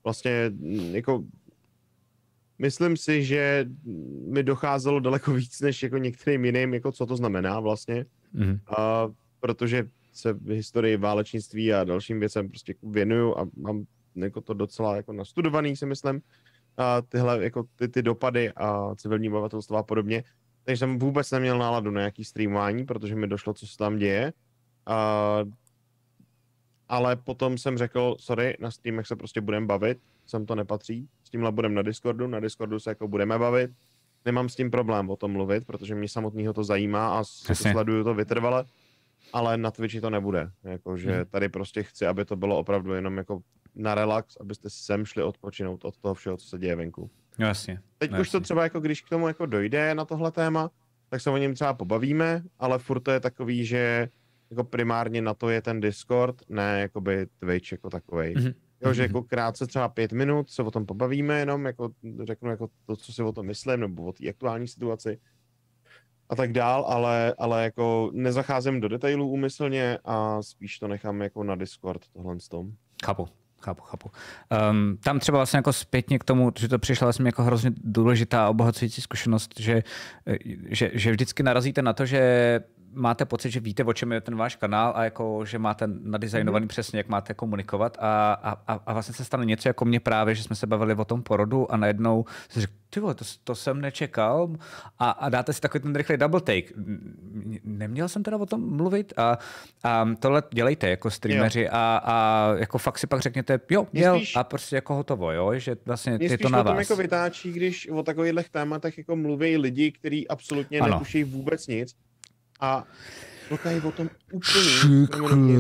vlastně mm, jako myslím si, že mi docházelo daleko víc než jako některým jiným, jako co to znamená vlastně, mm-hmm. a, protože se v historii válečnictví a dalším věcem prostě věnuju a mám jako to docela jako nastudovaný, si myslím, a tyhle jako ty, ty dopady a civilní obyvatelstva a podobně takže jsem vůbec neměl náladu na nějaký streamování, protože mi došlo, co se tam děje. Uh, ale potom jsem řekl, sorry, na streamech se prostě budeme bavit, sem to nepatří, s tímhle budem na Discordu, na Discordu se jako budeme bavit, nemám s tím problém o tom mluvit, protože mě samotného to zajímá a Jasně. sleduju to vytrvale, ale na Twitchi to nebude, jakože hmm. tady prostě chci, aby to bylo opravdu jenom jako na relax, abyste sem šli odpočinout od toho všeho, co se děje venku. No jasně. Teď no, už jasně. to třeba jako když k tomu jako dojde na tohle téma, tak se o něm třeba pobavíme, ale furt to je takový, že jako primárně na to je ten Discord, ne jakoby Twitch jako takovej. Mm-hmm. Jo, že mhm. jako krátce třeba pět minut se o tom pobavíme jenom, jako řeknu jako to, co si o tom myslím, nebo o té aktuální situaci a tak dál, ale, ale jako nezacházím do detailů úmyslně a spíš to nechám jako na Discord tohle s tom. Chápu, Chápu, chápu. Um, tam třeba vlastně jako zpětně k tomu, že to přišla vlastně jako hrozně důležitá obohacující zkušenost, že, e, že, že vždycky narazíte na to, že máte pocit, že víte, o čem je ten váš kanál a jako, že máte nadizajnovaný mm-hmm. přesně, jak máte komunikovat a, a, a vlastně se stane něco jako mě právě, že jsme se bavili o tom porodu a najednou si řekl, ty vole, to, to jsem nečekal a, a dáte si takový ten rychlý double take. Neměl jsem teda o tom mluvit a, a tohle dělejte jako streameři a, a jako fakt si pak řekněte, jo, měl spíš, a prostě jako hotovo, jo, že vlastně je to na vás. jako vytáčí, když o takových tématech jako mluví lidi, kteří absolutně ano. netuší vůbec nic a to tady o tom úplně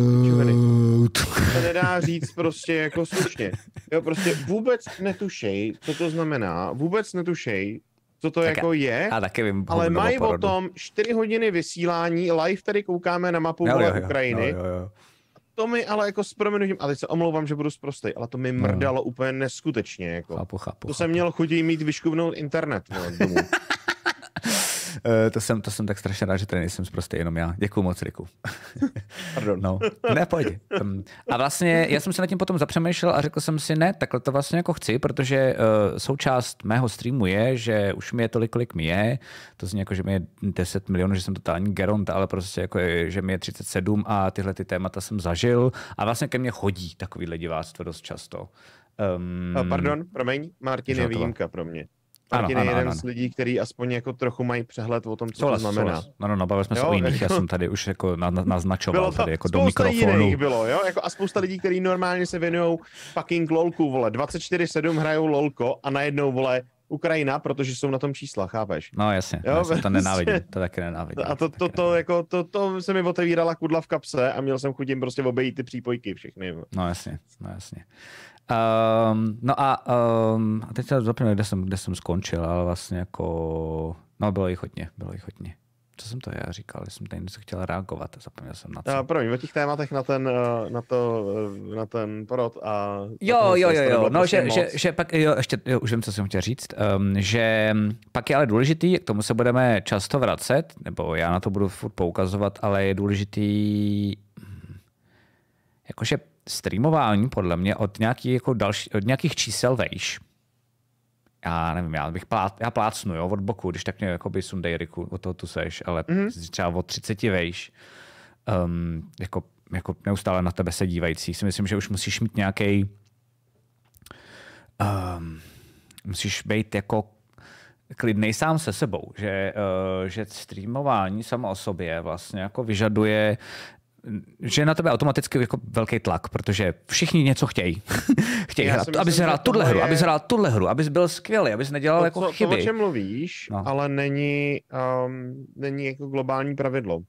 to nedá říct prostě jako slušně. Jo, prostě vůbec netušej, co to znamená, vůbec netušej, co to tak jako a, je, a taky vím, ale mají o tom 4 hodiny vysílání, live tady koukáme na mapu no, jo, jo, Ukrajiny. No, jo, jo. To mi ale jako s proměnutím, a teď se omlouvám, že budu sprostej, ale to mi hmm. mrdalo no. úplně neskutečně. Jako. Chápu, chápu, to chápu. jsem měl chudí mít vyškubnout internet. No, Eh, to, jsem, to jsem tak strašně rád, že tady nejsem prostě jenom já. Děkuji moc, Riku. Pardon. No. Ne, pojď. A vlastně já jsem se nad tím potom zapřemýšlel a řekl jsem si, ne, takhle to vlastně jako chci, protože uh, součást mého streamu je, že už mi je tolik, kolik mi je. To zní jako, že mi je 10 milionů, že jsem totální geront, ale prostě jako, že mi je 37 a tyhle ty témata jsem zažil. A vlastně ke mně chodí takovýhle diváctvo dost často. Um, Pardon, promiň, Martin je výjimka pro mě. Martin ano, je ano, jeden ano. z lidí, který aspoň jako trochu mají přehled o tom, co souhlas, to znamená. Souhlas. No, no, bavili jsme jo? se o jiných, jako... já jsem tady už jako na, na, naznačoval bylo to, tady jako do mikrofonu. Jiných bylo, jo? Jako a spousta lidí, kteří normálně se věnují fucking lolku, vole, 24-7 hrajou lolko a najednou, vole, Ukrajina, protože jsou na tom čísla, chápeš? No jasně, jo, jasně to nenávidím, prostě- to taky nenávidím. A to, to, to, jako, to, to se mi otevírala kudla v kapse a měl jsem chudím prostě obejít ty přípojky všechny. No jasně, no jasně. Um, no a, um, a teď se zapomněl, kde jsem, kde jsem skončil, ale vlastně jako, no bylo jich hodně, bylo jich hodně. Co jsem to já říkal, že jsem tady něco chtěl reagovat a zapomněl jsem na to. Uh, promiň, o těch tématech na ten, eh, na to, eh, na ten porod a... Jo, jo, jo, jo, no, že, že, že, pak, jo, ještě, jo, už vím, co jsem chtěl říct, um, že pak je ale důležitý, k tomu se budeme často vracet, nebo já na to budu furt poukazovat, ale je důležitý, hm, jakože streamování podle mě od, nějaký, jako další, od nějakých čísel vejš. Já nevím, já bych plát, já plácnu jo, od boku, když tak mě jakoby sundej Riku, od toho tu seš, ale mm-hmm. třeba od 30 vejš, um, jako, jako neustále na tebe se dívající, si myslím, že už musíš mít nějaký um, ehm, musíš být jako klidnej sám se sebou, že, uh, že streamování samo o sobě vlastně jako vyžaduje že na tebe automaticky jako velký tlak, protože všichni něco chtějí. chtějí hrát, myslím, aby jsi hrál tuhle hru, je... aby jsi hrál tuhle hru, aby byl skvělý, aby nedělal to, jako co, chyby. To, o čem mluvíš, no. ale není, um, není jako globální pravidlo.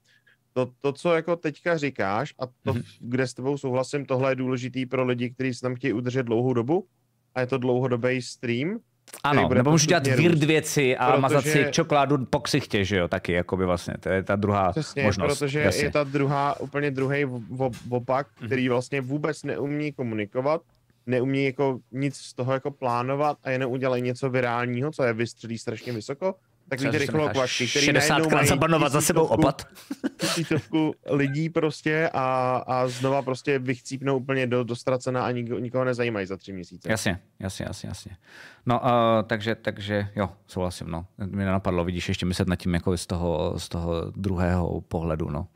To, to, co jako teďka říkáš a to, mm-hmm. kde s tebou souhlasím, tohle je důležitý pro lidi, kteří se tam chtějí udržet dlouhou dobu a je to dlouhodobý stream, ano, nebo můžu dělat weird věci a protože... mazat si čokoládu po ksichtě, že jo, taky, jakoby vlastně, to je ta druhá Přesně, možnost. protože jasně. je ta druhá, úplně druhý opak, mhm. který vlastně vůbec neumí komunikovat, neumí jako nic z toho jako plánovat a jenom udělají něco virálního, co je vystřelí strašně vysoko Takový ty kvašky, který najednou mají zabanovat za sebou opat. Tisícovku lidí prostě a, a znova prostě vychcípnou úplně do, dostracena a nik, nikoho nezajímají za tři měsíce. Jasně, jasně, jasně, jasně. No, uh, takže, takže jo, souhlasím, no. Mě nenapadlo, vidíš, ještě myslet nad tím jako z toho, z toho druhého pohledu, no.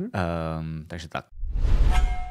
Hm? Um, takže tak.